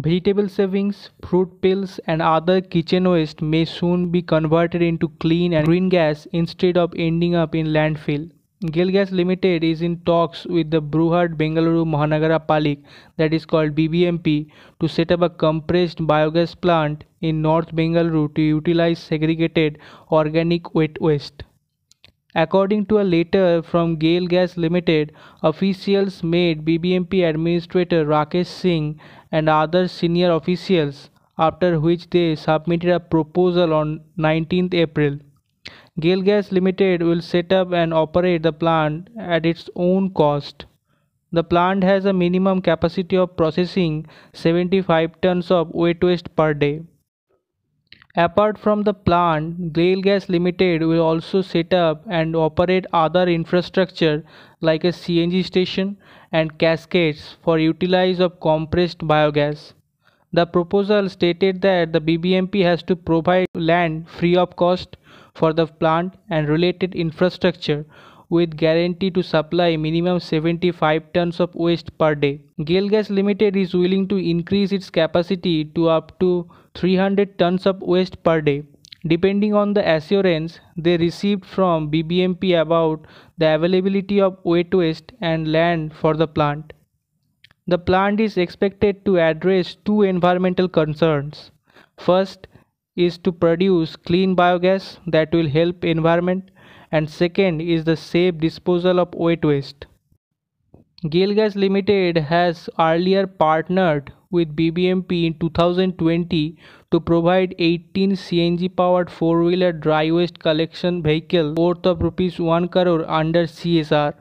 Vegetable savings, fruit peels, and other kitchen waste may soon be converted into clean and green gas instead of ending up in landfill. Gil Gas Limited is in talks with the Bruhat Bengaluru Mahanagara Palik, that is called BBMP, to set up a compressed biogas plant in North Bengaluru to utilize segregated organic wet waste. According to a letter from Gale Gas Limited, officials made BBMP administrator Rakesh Singh and other senior officials, after which they submitted a proposal on 19th April. Gale Gas Limited will set up and operate the plant at its own cost. The plant has a minimum capacity of processing 75 tons of wet waste per day. Apart from the plant, Grail Gas Limited will also set up and operate other infrastructure like a CNG station and cascades for utilize of compressed biogas. The proposal stated that the BBMP has to provide land free of cost for the plant and related infrastructure with guarantee to supply minimum 75 tons of waste per day. GAIL Gas Limited is willing to increase its capacity to up to 300 tons of waste per day depending on the assurance they received from BBMP about the availability of wet waste and land for the plant. The plant is expected to address two environmental concerns. First is to produce clean biogas that will help environment and second is the safe disposal of wet waste. Gilgas Limited has earlier partnered with BBMP in 2020 to provide 18 CNG powered four wheeler dry waste collection vehicle worth of rupees 1 crore under CSR.